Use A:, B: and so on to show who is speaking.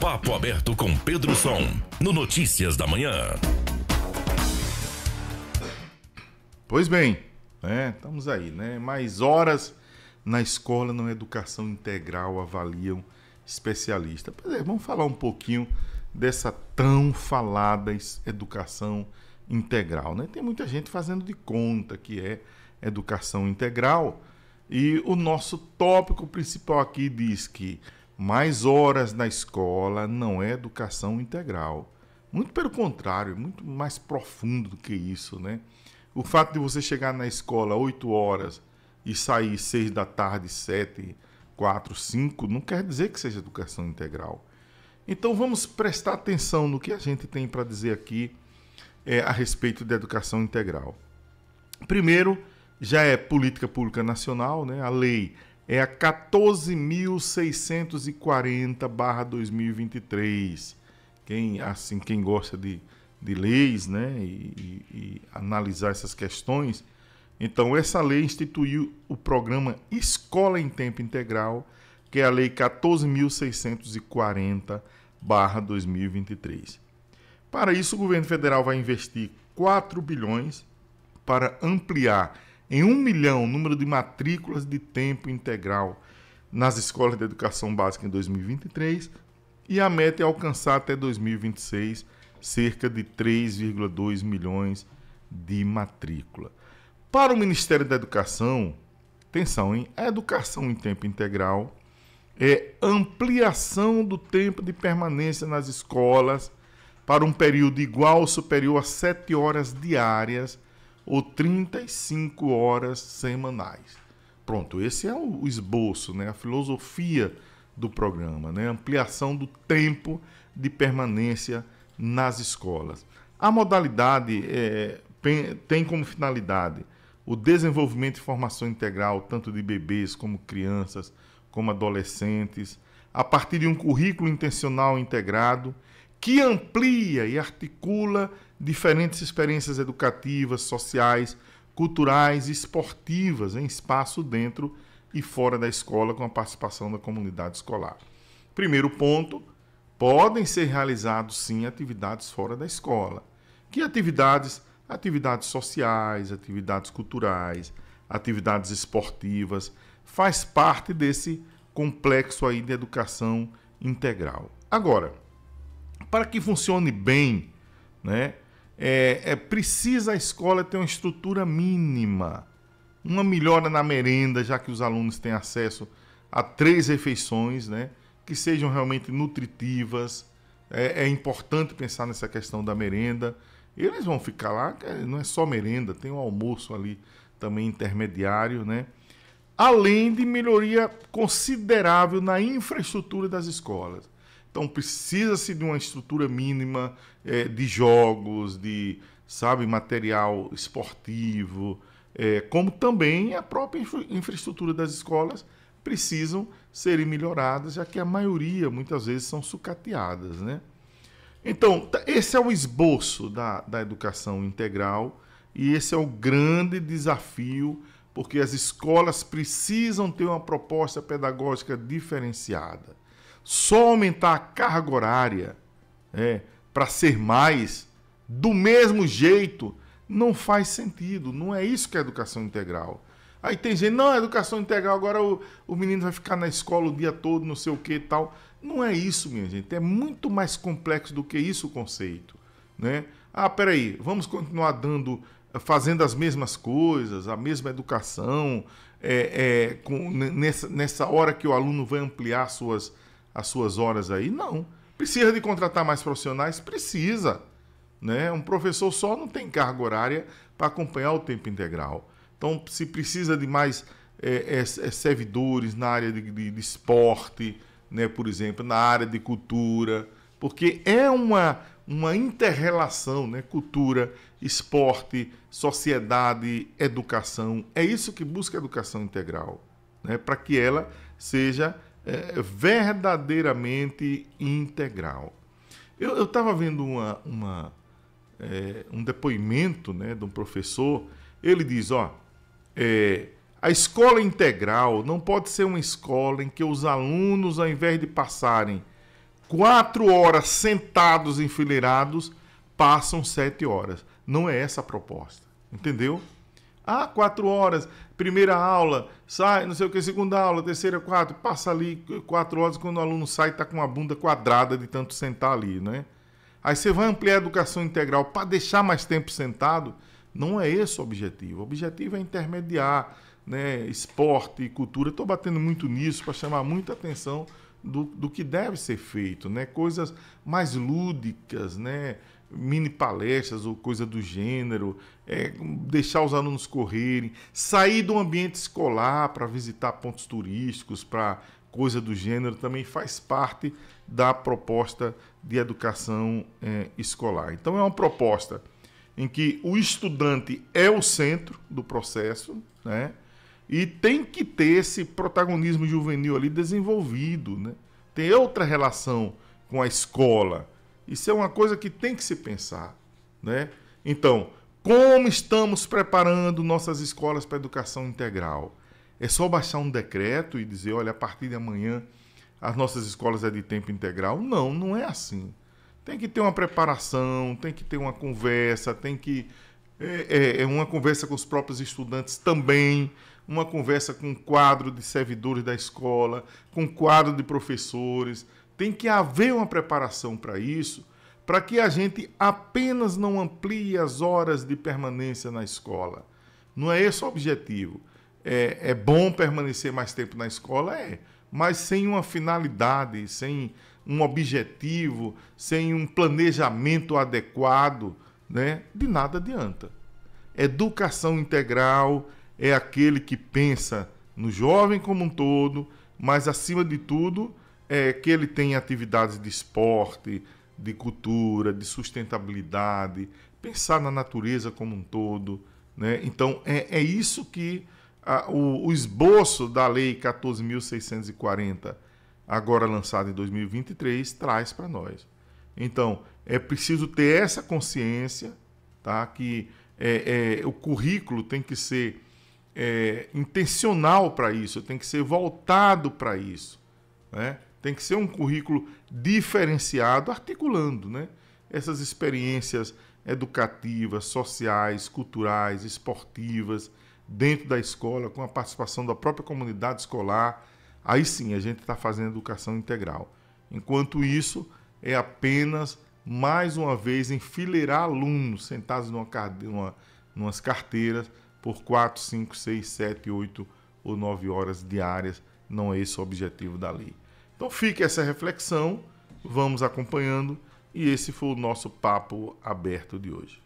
A: Papo aberto com Pedro Som, no Notícias da Manhã. Pois bem, né, estamos aí, né? Mais horas na escola na educação integral avaliam especialista. É, vamos falar um pouquinho dessa tão falada educação integral, né? Tem muita gente fazendo de conta que é educação integral e o nosso tópico principal aqui diz que mais horas na escola não é educação integral. Muito pelo contrário, é muito mais profundo do que isso, né? O fato de você chegar na escola 8 horas e sair 6 da tarde, 7, 4, 5, não quer dizer que seja educação integral. Então vamos prestar atenção no que a gente tem para dizer aqui é, a respeito da educação integral. Primeiro, já é política pública nacional, né? a lei é a 14.640/2023. Quem assim quem gosta de, de leis, né, e, e, e analisar essas questões, então essa lei instituiu o programa Escola em Tempo Integral, que é a lei 14.640/2023. Para isso, o governo federal vai investir 4 bilhões para ampliar em um milhão o número de matrículas de tempo integral nas escolas de educação básica em 2023 e a meta é alcançar até 2026 cerca de 3,2 milhões de matrícula. Para o Ministério da Educação, atenção, hein? A educação em tempo integral é ampliação do tempo de permanência nas escolas para um período igual ou superior a 7 horas diárias ou 35 horas semanais. Pronto, esse é o esboço, né? a filosofia do programa, né? ampliação do tempo de permanência nas escolas. A modalidade é, tem como finalidade o desenvolvimento de formação integral, tanto de bebês como crianças, como adolescentes, a partir de um currículo intencional integrado que amplia e articula diferentes experiências educativas, sociais, culturais e esportivas em espaço dentro e fora da escola com a participação da comunidade escolar. Primeiro ponto, podem ser realizados sim atividades fora da escola. Que atividades? Atividades sociais, atividades culturais, atividades esportivas, faz parte desse complexo aí de educação integral. Agora, para que funcione bem, né, é, é, precisa a escola ter uma estrutura mínima, uma melhora na merenda, já que os alunos têm acesso a três refeições, né, que sejam realmente nutritivas. É, é importante pensar nessa questão da merenda. Eles vão ficar lá, não é só merenda, tem um almoço ali também intermediário, né? Além de melhoria considerável na infraestrutura das escolas. Então precisa-se de uma estrutura mínima é, de jogos, de sabe material esportivo, é, como também a própria infra infraestrutura das escolas precisam serem melhoradas, já que a maioria muitas vezes são sucateadas, né? Então tá, esse é o esboço da, da educação integral e esse é o grande desafio porque as escolas precisam ter uma proposta pedagógica diferenciada só aumentar a carga horária é, para ser mais, do mesmo jeito, não faz sentido. Não é isso que é educação integral. Aí tem gente, não, educação integral, agora o, o menino vai ficar na escola o dia todo, não sei o que e tal. Não é isso, minha gente. É muito mais complexo do que isso o conceito. Né? Ah, peraí, vamos continuar dando, fazendo as mesmas coisas, a mesma educação, é, é, com, nessa, nessa hora que o aluno vai ampliar suas, as suas horas aí? Não. Precisa de contratar mais profissionais? Precisa. Né? Um professor só não tem carga horária para acompanhar o tempo integral. Então, se precisa de mais é, é, é, servidores na área de, de, de esporte, né? por exemplo, na área de cultura, porque é uma, uma interrelação, né? cultura, esporte, sociedade, educação. É isso que busca a educação integral, né? para que ela seja é, verdadeiramente integral. Eu estava vendo uma, uma é, um depoimento né, de um professor, ele diz, ó, é, a escola integral não pode ser uma escola em que os alunos, ao invés de passarem quatro horas sentados, enfileirados, passam sete horas. Não é essa a proposta, entendeu? Ah, quatro horas, primeira aula, sai, não sei o que, segunda aula, terceira, quatro, passa ali quatro horas, quando o aluno sai, está com a bunda quadrada de tanto sentar ali, né? Aí você vai ampliar a educação integral para deixar mais tempo sentado? Não é esse o objetivo. O objetivo é intermediar né, esporte e cultura. Estou batendo muito nisso para chamar muita atenção do, do que deve ser feito, né? Coisas mais lúdicas, né? mini palestras ou coisa do gênero, é, deixar os alunos correrem, sair do ambiente escolar para visitar pontos turísticos, para coisa do gênero, também faz parte da proposta de educação é, escolar. Então, é uma proposta em que o estudante é o centro do processo, né? E tem que ter esse protagonismo juvenil ali desenvolvido, né? Tem outra relação com a escola isso é uma coisa que tem que se pensar, né? Então, como estamos preparando nossas escolas para educação integral? É só baixar um decreto e dizer, olha, a partir de amanhã as nossas escolas é de tempo integral? Não, não é assim. Tem que ter uma preparação, tem que ter uma conversa, tem que é, é, é uma conversa com os próprios estudantes também, uma conversa com o quadro de servidores da escola, com o quadro de professores. Tem que haver uma preparação para isso, para que a gente apenas não amplie as horas de permanência na escola. Não é esse o objetivo. É, é bom permanecer mais tempo na escola? É, mas sem uma finalidade, sem um objetivo, sem um planejamento adequado, né? de nada adianta. Educação integral é aquele que pensa no jovem como um todo, mas acima de tudo é, que ele tem atividades de esporte, de cultura, de sustentabilidade, pensar na natureza como um todo. Né? Então, é, é isso que a, o, o, esboço da Lei 14.640, agora lançada em 2023, traz para nós. Então, é preciso ter essa consciência tá? que é, é, o currículo tem que ser é, intencional para isso, tem que ser voltado para isso. Né? Tem que ser um currículo diferenciado, articulando né, essas experiências educativas, sociais, culturais, esportivas, dentro da escola, com a participação da própria comunidade escolar. Aí sim a gente está fazendo educação integral. Enquanto isso, é apenas mais uma vez enfileirar alunos sentados numa, numa, numas carteiras por 4, 5, 6, 7, 8 ou 9 horas diárias. Não é esse o objetivo da lei. Então fique essa reflexão, vamos acompanhando e esse foi o nosso papo aberto de hoje.